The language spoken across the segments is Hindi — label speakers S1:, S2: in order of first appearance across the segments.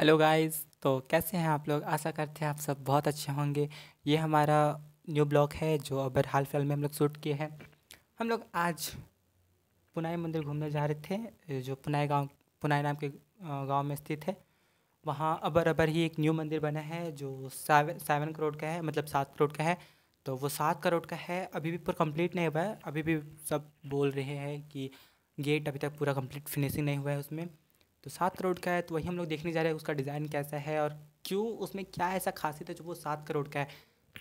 S1: हेलो गाइस तो कैसे हैं आप लोग आशा करते हैं आप सब बहुत अच्छे होंगे ये हमारा न्यू ब्लॉग है जो अबर हाल फिलहाल में हम लोग शूट किए हैं हम लोग आज पुनाई मंदिर घूमने जा रहे थे जो पुनाई गांव पुनाई नाम के गांव में स्थित है वहाँ अबर अबर ही एक न्यू मंदिर बना है जो सेवन सेवन करोड़ का है मतलब सात करोड़ का है तो वो सात करोड़ का है अभी भी पूरा कम्प्लीट नहीं हुआ है अभी भी सब बोल रहे हैं कि गेट अभी तक पूरा कम्प्लीट फिनिशिंग नहीं हुआ है उसमें तो सात करोड़ का है तो वही हम लोग देखने जा रहे हैं उसका डिज़ाइन कैसा है और क्यों उसमें क्या ऐसा खासियत है जो वो सात करोड़ का है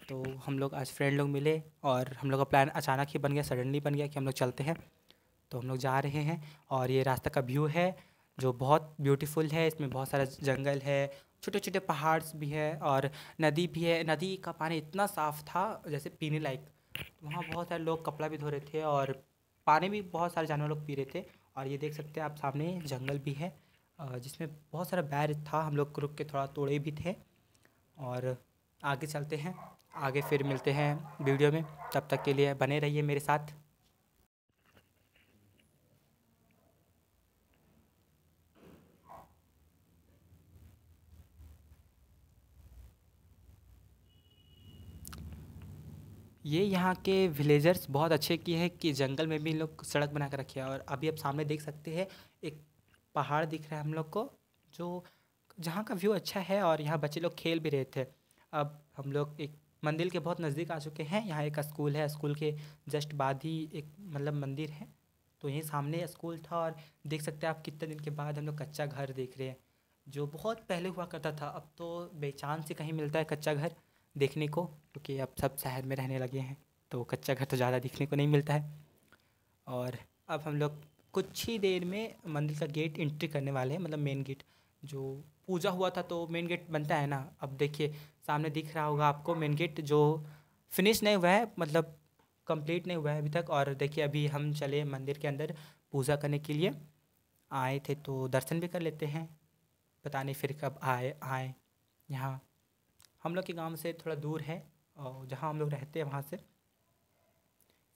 S1: तो हम लोग आज फ्रेंड लोग मिले और हम लोग का प्लान अचानक ही बन गया सडनली बन गया कि हम लोग चलते हैं तो हम लोग जा रहे हैं और ये रास्ता का व्यू है जो बहुत ब्यूटीफुल है इसमें बहुत सारा जंगल है छोटे छोटे पहाड़ भी है और नदी भी है नदी का पानी इतना साफ़ था जैसे पीने लायक वहाँ बहुत सारे लोग कपड़ा भी धो रहे थे और पानी भी बहुत सारे जानवर लोग पी रहे थे और ये देख सकते हैं आप सामने जंगल भी है जिसमें बहुत सारा बैर था हम लोग रुक के थोड़ा तोड़े भी थे और आगे चलते हैं आगे फिर मिलते हैं वीडियो में तब तक के लिए बने रहिए मेरे साथ ये यहाँ के विलेजर्स बहुत अच्छे किए हैं कि जंगल में भी लोग सड़क बना कर रखे हैं और अभी आप सामने देख सकते हैं एक पहाड़ दिख रहा है हम लोग को जो जहाँ का व्यू अच्छा है और यहाँ बच्चे लोग खेल भी रहे थे अब हम लोग एक मंदिर के बहुत नज़दीक आ चुके हैं यहाँ एक स्कूल है स्कूल के जस्ट बाद ही एक मतलब मंदिर है तो यहीं सामने स्कूल था और देख सकते हैं आप कितने दिन के बाद हम लोग कच्चा घर देख रहे हैं जो बहुत पहले हुआ करता था अब तो बेचान से कहीं मिलता है कच्चा घर देखने को क्योंकि अब सब शहर में रहने लगे हैं तो कच्चा घर तो ज़्यादा देखने को नहीं मिलता है और अब हम लोग कुछ ही देर में मंदिर का गेट एंट्री करने वाले हैं मतलब मेन गेट जो पूजा हुआ था तो मेन गेट बनता है ना अब देखिए सामने दिख रहा होगा आपको मेन गेट जो फिनिश नहीं हुआ है मतलब कंप्लीट नहीं हुआ है अभी तक और देखिए अभी हम चले मंदिर के अंदर पूजा करने के लिए आए थे तो दर्शन भी कर लेते हैं पता नहीं फिर कब आए आए यहाँ हम लोग के गांव से थोड़ा दूर है और जहाँ हम लोग रहते हैं वहाँ से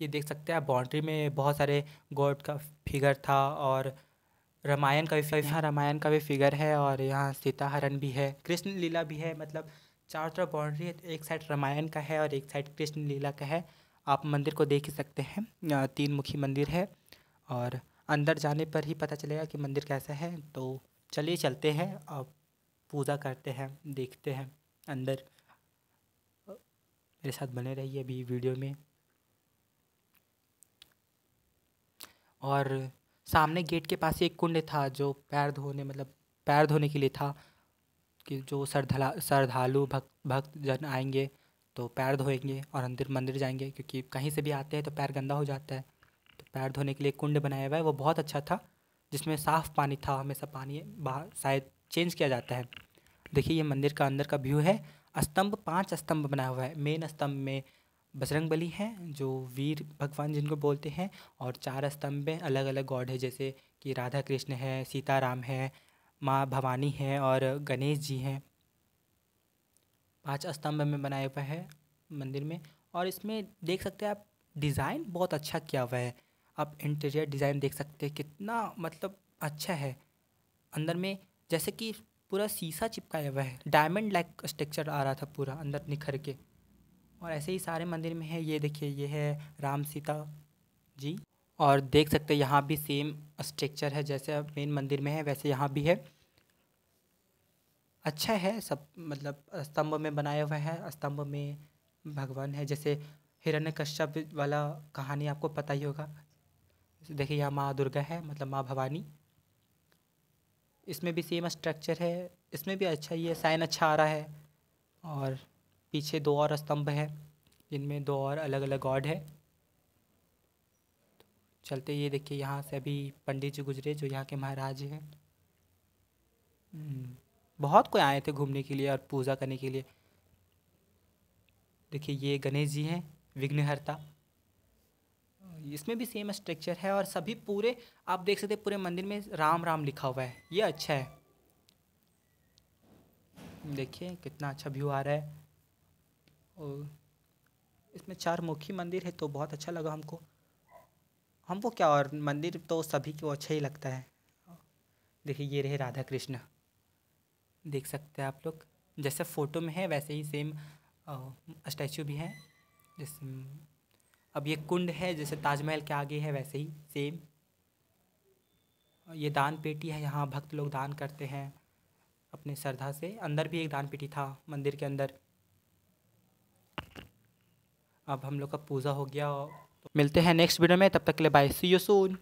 S1: ये देख सकते हैं आप बाउंड्री में बहुत सारे गॉड का फिगर था और रामायण का भी यहाँ रामायण का भी फिगर है और यहाँ सीता हरण भी है कृष्ण लीला भी है मतलब चारों तरफ बाउंड्री है एक साइड रामायण का है और एक साइड कृष्ण लीला का है आप मंदिर को देख ही सकते हैं तीन मुखी मंदिर है और अंदर जाने पर ही पता चलेगा कि मंदिर कैसा है तो चलिए चलते हैं और पूजा करते हैं देखते हैं अंदर मेरे साथ बने रहिए अभी वीडियो में और सामने गेट के पास एक कुंड था जो पैर धोने मतलब पैर धोने के लिए था कि जो श्रद्धा श्रद्धालु भक्त भक्त जन आएंगे तो पैर धोएंगे और अंदर मंदिर जाएंगे क्योंकि कहीं से भी आते हैं तो पैर गंदा हो जाता है तो पैर धोने के लिए कुंड बनाया हुआ है वो बहुत अच्छा था जिसमें साफ़ पानी था हमेशा पानी बाहर शायद चेंज किया जाता है देखिए ये मंदिर का अंदर का व्यू है स्तंभ पांच स्तंभ बनाया हुआ है मेन स्तंभ में बजरंग बली हैं जो वीर भगवान जिनको बोलते हैं और चार स्तंभ में अलग अलग गॉड है जैसे कि राधा कृष्ण है सीताराम है माँ भवानी है और गणेश जी हैं पांच स्तंभ में बनाया हुआ है मंदिर में और इसमें देख सकते हैं आप डिज़ाइन बहुत अच्छा किया हुआ है आप इंटीरियर डिज़ाइन देख सकते हैं कितना मतलब अच्छा है अंदर में जैसे कि पूरा शीशा चिपकाया हुआ है डायमंड लाइक स्ट्रक्चर आ रहा था पूरा अंदर निखर के और ऐसे ही सारे मंदिर में है ये देखिए ये है राम सीता जी और देख सकते हैं यहाँ भी सेम स्ट्रक्चर है जैसे मेन मंदिर में है वैसे यहाँ भी है अच्छा है सब मतलब स्तंभ में बनाया हुआ है स्तंभ में भगवान है जैसे हिरण्य कश्यप वाला कहानी आपको पता ही होगा देखिए यहाँ माँ दुर्गा है मतलब माँ भवानी इसमें भी सेम स्ट्रक्चर है इसमें भी अच्छा ही है साइन अच्छा आ रहा है और पीछे दो और स्तंभ हैं जिनमें दो और अलग अलग गॉड है चलते ये देखिए यहाँ से अभी पंडित जी गुजरे जो यहाँ के महाराज हैं हम्म, बहुत कोई आए थे घूमने के लिए और पूजा करने के लिए देखिए ये गणेश जी हैं विघ्नहर्ता इसमें भी सेम स्ट्रक्चर है और सभी पूरे आप देख सकते हैं पूरे मंदिर में राम राम लिखा हुआ है ये अच्छा है देखिए कितना अच्छा व्यू आ रहा है और इसमें चार मुखी मंदिर है तो बहुत अच्छा लगा हमको हमको क्या और मंदिर तो सभी को अच्छा ही लगता है देखिए ये रहे राधा कृष्ण देख सकते हैं आप लोग जैसे फ़ोटो में है वैसे ही सेम स्टैचू भी है जैसे अब ये कुंड है जैसे ताजमहल के आगे है वैसे ही सेम ये दान पेटी है यहाँ भक्त लोग दान करते हैं अपने श्रद्धा से अंदर भी एक दान पेटी था मंदिर के अंदर अब हम लोग का पूजा हो गया मिलते हैं नेक्स्ट वीडियो में तब तक के लिए बाय सी यू सून